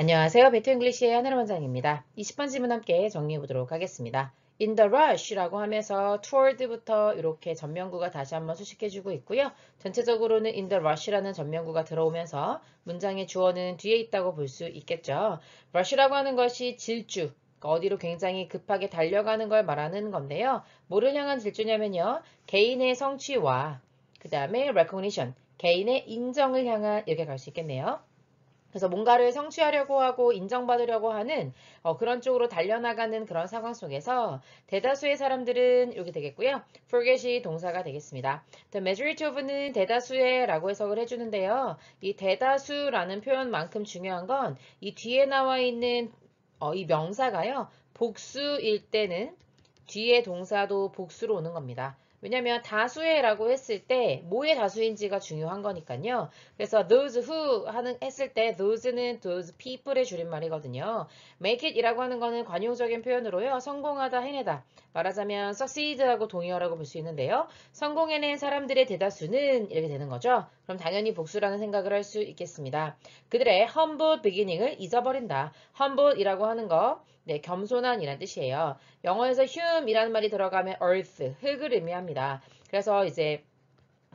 안녕하세요. 배트 잉글리시의 하늘 원장입니다. 20번 지문 함께 정리해 보도록 하겠습니다. In the rush라고 하면서 toward부터 이렇게 전면구가 다시 한번 수식해주고 있고요. 전체적으로는 in the rush라는 전면구가 들어오면서 문장의 주어는 뒤에 있다고 볼 수 있겠죠. rush라고 하는 것이 질주, 그러니까 어디로 굉장히 급하게 달려가는 걸 말하는 건데요. 뭐를 향한 질주냐면요. 개인의 성취와 그 다음에 recognition, 개인의 인정을 향한 이렇게 갈 수 있겠네요. 그래서 뭔가를 성취하려고 하고 인정받으려고 하는 어, 그런 쪽으로 달려나가는 그런 상황 속에서 대다수의 사람들은 여기 되겠고요. forget이 동사가 되겠습니다. The majority of는 대다수의 라고 해석을 해주는데요. 이 대다수라는 표현만큼 중요한 건 이 뒤에 나와 있는 어, 이 명사가요. 복수일 때는 뒤에 동사도 복수로 오는 겁니다. 왜냐면 다수의라고 했을 때 뭐의 다수인지가 중요한 거니까요. 그래서 those who 하는 했을 때 those는 those people의 줄임말이거든요. make it이라고 하는 거는 관용적인 표현으로요. 성공하다, 해내다. 말하자면 succeed하고 동의어라고 볼 수 있는데요. 성공해낸 사람들의 대다수는 이렇게 되는 거죠. 그럼 당연히 복수라는 생각을 할 수 있겠습니다. 그들의 humble beginning을 잊어버린다. humble이라고 하는 거 네, 겸손한이란 뜻이에요. 영어에서 hume이라는 말이 들어가면 earth, 흙을 의미합니다. 그래서 이제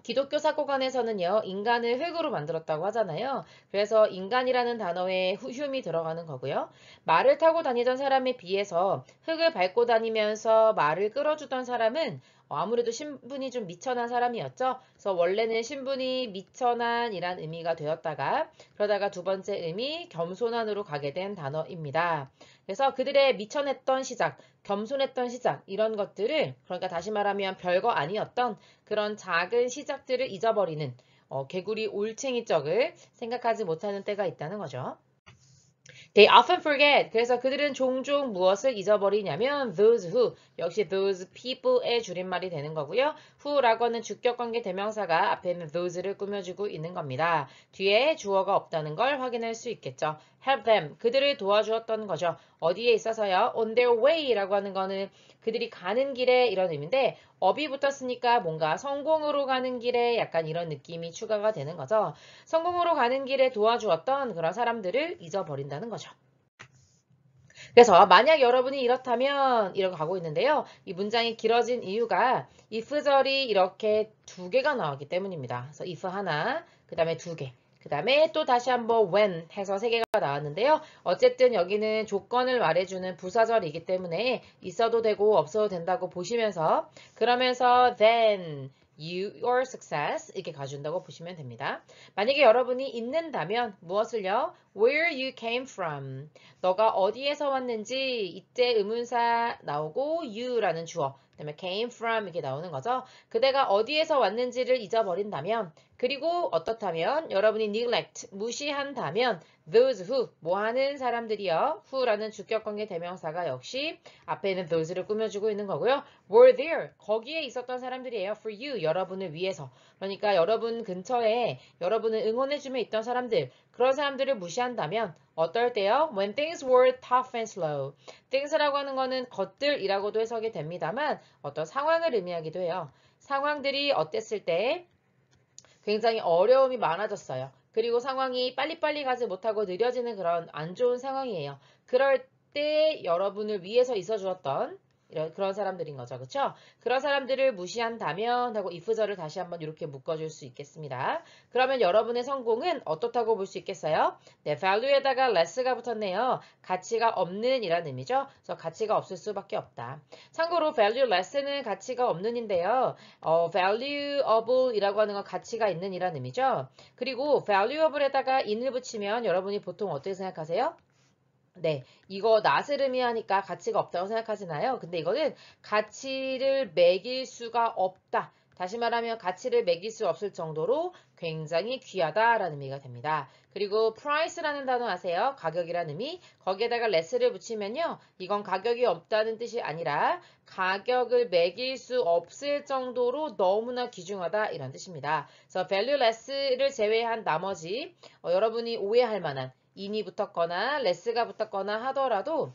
기독교 사고관에서는요 인간을 흙으로 만들었다고 하잖아요 그래서 인간이라는 단어에 휴이 들어가는 거고요 말을 타고 다니던 사람에 비해서 흙을 밟고 다니면서 말을 끌어주던 사람은 어, 아무래도 신분이 좀 미천한 사람이었죠. 그래서 원래는 신분이 미천한이란 의미가 되었다가 그러다가 두 번째 의미 겸손한으로 가게 된 단어입니다. 그래서 그들의 미천했던 시작, 겸손했던 시작 이런 것들을 그러니까 다시 말하면 별거 아니었던 그런 작은 시작들을 잊어버리는 어, 개구리 올챙이적을 생각하지 못하는 때가 있다는 거죠. They often forget. 그래서 그들은 종종 무엇을 잊어버리냐면 those who 역시 those people의 줄임말이 되는 거고요. who라고 하는 주격관계 대명사가 앞에 있는 those를 꾸며주고 있는 겁니다. 뒤에 주어가 없다는 걸 확인할 수 있겠죠. help them 그들을 도와주었던 거죠. 어디에 있어서요? on their way라고 하는 거는 그들이 가는 길에 이런 의미인데 업이 붙었으니까 뭔가 성공으로 가는 길에 약간 이런 느낌이 추가가 되는 거죠. 성공으로 가는 길에 도와주었던 그런 사람들을 잊어버린다는 거죠. 그래서 만약 여러분이 이렇다면 이렇게 가고 있는데요. 이 문장이 길어진 이유가 if 절이 이렇게 두 개가 나왔기 때문입니다. 그래서 if 하나, 그 다음에 두 개. 그 다음에 또 다시 한번 when 해서 세 개가 나왔는데요. 어쨌든 여기는 조건을 말해주는 부사절이기 때문에 있어도 되고 없어도 된다고 보시면서 그러면서 then your success 이렇게 가준다고 보시면 됩니다. 만약에 여러분이 있는다면 무엇을요? where you came from 너가 어디에서 왔는지 이때 의문사 나오고 you라는 주어 그다음에 came from 이게 나오는 거죠. 그대가 어디에서 왔는지를 잊어버린다면 그리고 어떻다면 여러분이 neglect 무시한다면 those who 뭐 하는 사람들이요 who라는 주격관계 대명사가 역시 앞에 는 those를 꾸며주고 있는 거고요 were there 거기에 있었던 사람들이에요 for you 여러분을 위해서 그러니까 여러분 근처에 여러분을 응원해주며 있던 사람들 그런 사람들을 무시한다면 어떨 때요? When things were tough and slow. things라고 하는 거는 것들이라고도 해석이 됩니다만 어떤 상황을 의미하기도 해요. 상황들이 어땠을 때 굉장히 어려움이 많아졌어요. 그리고 상황이 빨리빨리 가지 못하고 느려지는 그런 안 좋은 상황이에요. 그럴 때 여러분을 위해서 있어 주었던 이런 그런 사람들인 거죠. 그렇죠? 그런 사람들을 무시한다면 하고 if절을 다시 한번 이렇게 묶어줄 수 있겠습니다. 그러면 여러분의 성공은 어떻다고 볼 수 있겠어요? 네, value에다가 less가 붙었네요. 가치가 없는 이라는 의미죠. 그래서 가치가 없을 수밖에 없다. 참고로 value less는 가치가 없는인데요. 어, valuable 이라고 하는 건 가치가 있는 이라는 의미죠. 그리고 valuable에다가 in을 붙이면 여러분이 보통 어떻게 생각하세요? 네, 이거 나스름이 하니까 가치가 없다고 생각하시나요? 근데 이거는 가치를 매길 수가 없다. 다시 말하면 가치를 매길 수 없을 정도로 굉장히 귀하다라는 의미가 됩니다. 그리고 price라는 단어 아세요? 가격이라는 의미. 거기에다가 less를 붙이면요. 이건 가격이 없다는 뜻이 아니라 가격을 매길 수 없을 정도로 너무나 귀중하다 이런 뜻입니다. 그래서 valueless를 제외한 나머지 어, 여러분이 오해할 만한 인이 붙었거나 레스가 붙었거나 하더라도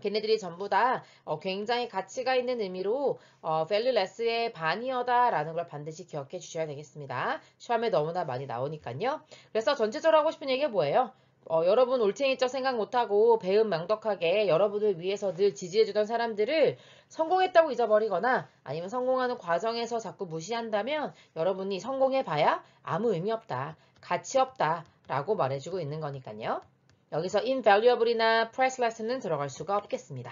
걔네들이 전부 다 어, 굉장히 가치가 있는 의미로 어, valueless의 반이어다라는 걸 반드시 기억해 주셔야 되겠습니다. 시험에 너무나 많이 나오니까요. 그래서 전체적으로 하고 싶은 얘기가 뭐예요? 어, 여러분 올챙이적 생각 못하고 배음 망덕하게 여러분을 위해서 늘 지지해주던 사람들을 성공했다고 잊어버리거나 아니면 성공하는 과정에서 자꾸 무시한다면 여러분이 성공해봐야 아무 의미 없다, 가치 없다, 라고 말해주고 있는 거니까요. 여기서 invaluable이나 priceless는 들어갈 수가 없겠습니다.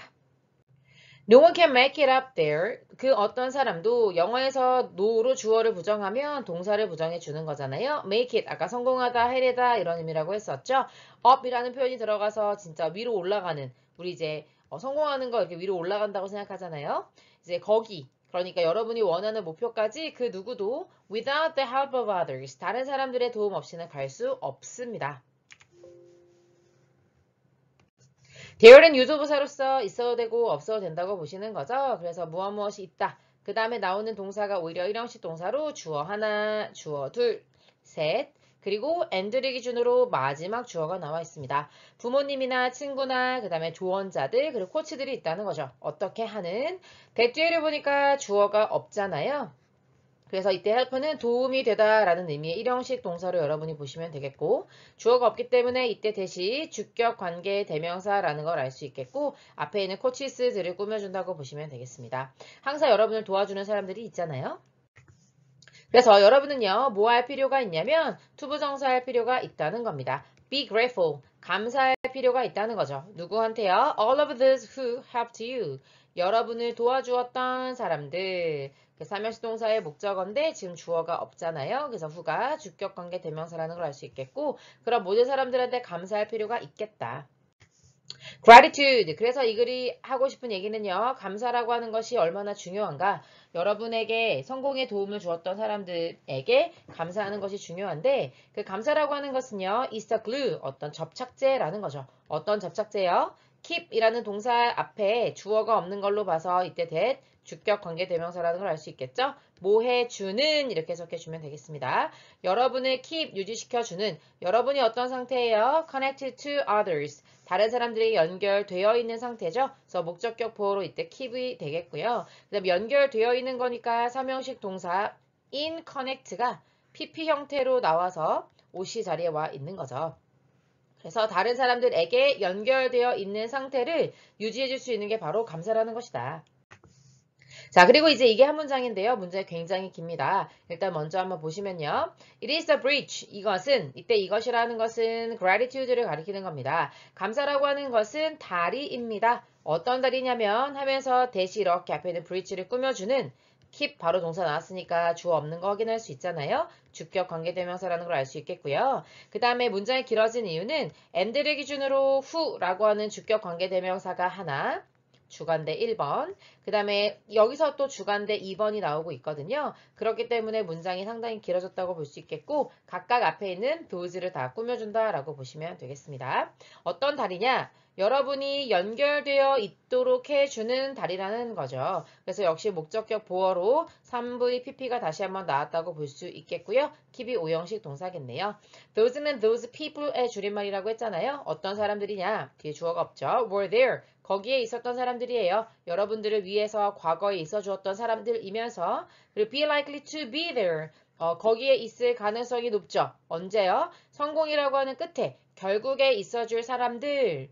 No one can make it up there. 그 어떤 사람도 영어에서 no로 주어를 부정하면 동사를 부정해 주는 거잖아요. make it, 아까 성공하다, 해내다 이런 의미라고 했었죠. up이라는 표현이 들어가서 진짜 위로 올라가는, 우리 이제 어, 성공하는 거 이렇게 위로 올라간다고 생각하잖아요. 이제 거기, 그러니까 여러분이 원하는 목표까지 그 누구도 without the help of others, 다른 사람들의 도움 없이는 갈 수 없습니다. 대열은 유도부사로서 있어도 되고 없어도 된다고 보시는 거죠. 그래서 무엇 무엇이 있다. 그 다음에 나오는 동사가 오히려 일형식 동사로 주어 하나, 주어 둘, 셋, 그리고 엔드를 기준으로 마지막 주어가 나와 있습니다. 부모님이나 친구나 그 다음에 조언자들 그리고 코치들이 있다는 거죠. 어떻게 하는? 대뒤에를 보니까 주어가 없잖아요. 그래서 이때 헬퍼는 도움이 되다 라는 의미의 일형식 동사로 여러분이 보시면 되겠고 주어가 없기 때문에 이때 대시 주격 관계 대명사라는 걸 알 수 있겠고 앞에 있는 코치스들을 꾸며준다고 보시면 되겠습니다. 항상 여러분을 도와주는 사람들이 있잖아요. 그래서 여러분은요, 뭐 할 필요가 있냐면 투부정사할 필요가 있다는 겁니다. Be grateful. 감사할 필요가 있다는 거죠. 누구한테요? All of those who helped you. 여러분을 도와주었던 사람들. 그 삼형시 동사의 목적어인데 지금 주어가 없잖아요. 그래서 후가 주격관계 대명사라는 걸 알 수 있겠고 그럼 모든 사람들한테 감사할 필요가 있겠다. gratitude. 네, 그래서 이 글이 하고 싶은 얘기는요. 감사라고 하는 것이 얼마나 중요한가. 여러분에게 성공에 도움을 주었던 사람들에게 감사하는 것이 중요한데 그 감사라고 하는 것은요. is the glue. 어떤 접착제라는 거죠. 어떤 접착제요? keep이라는 동사 앞에 주어가 없는 걸로 봐서 이때 that 주격 관계 대명사라는 걸 알 수 있겠죠? 뭐해주는 이렇게 적혀 주면 되겠습니다. 여러분을 keep 유지시켜주는 여러분이 어떤 상태예요? connected to others. 다른 사람들이 연결되어 있는 상태죠. 그래서 목적격 보호로 이때 keep이 되겠고요. 그 다음 연결되어 있는 거니까 삼형식 동사 in connect가 pp 형태로 나와서 오시 자리에 와 있는 거죠. 그래서 다른 사람들에게 연결되어 있는 상태를 유지해 줄 수 있는 게 바로 감사라는 것이다. 자, 그리고 이제 이게 한 문장인데요. 문제 굉장히 깁니다. 일단 먼저 한번 보시면요. It is a bridge. 이것은, 이때 이것이라는 것은 gratitude를 가리키는 겁니다. 감사라고 하는 것은 다리입니다. 어떤 다리냐면 하면서 대시 이렇게 앞에 있는 bridge를 꾸며주는 keep 바로 동사 나왔으니까 주어 없는 거 확인할 수 있잖아요. 주격 관계대명사라는 걸 알 수 있겠고요. 그 다음에 문장이 길어진 이유는 end를 기준으로 who라고 하는 주격 관계대명사가 하나 주간대 1번 그 다음에 여기서 또 주간대 2번이 나오고 있거든요. 그렇기 때문에 문장이 상당히 길어졌다고 볼 수 있겠고 각각 앞에 있는 도즈를 다 꾸며준다 라고 보시면 되겠습니다. 어떤 달이냐? 여러분이 연결되어 있도록 해주는 달이라는 거죠. 그래서 역시 목적격 보어로 3VPP가 다시 한번 나왔다고 볼 수 있겠고요. 킵이 5형식 동사겠네요. Those는 those people의 줄임말이라고 했잖아요. 어떤 사람들이냐? 뒤에 주어가 없죠. were there. 거기에 있었던 사람들이에요. 여러분들을 위해서 과거에 있어 주었던 사람들이면서 그리고 be likely to be there. 어, 거기에 있을 가능성이 높죠. 언제요? 성공이라고 하는 끝에 결국에 있어줄 사람들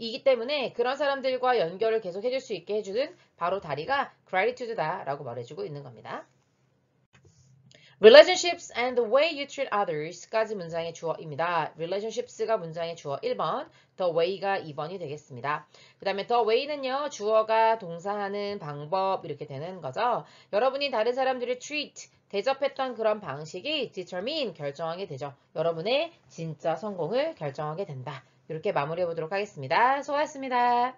이기 때문에 그런 사람들과 연결을 계속 해줄 수 있게 해주는 바로 다리가 gratitude다라고 말해주고 있는 겁니다. relationships and the way you treat others까지 문장의 주어입니다. relationships가 문장의 주어 1번, the way가 2번이 되겠습니다. 그 다음에 the way는요, 주어가 동사하는 방법 이렇게 되는 거죠. 여러분이 다른 사람들을 treat, 대접했던 그런 방식이 determine, 결정하게 되죠. 여러분의 진짜 성공을 결정하게 된다. 이렇게 마무리해 보도록 하겠습니다. 수고하셨습니다.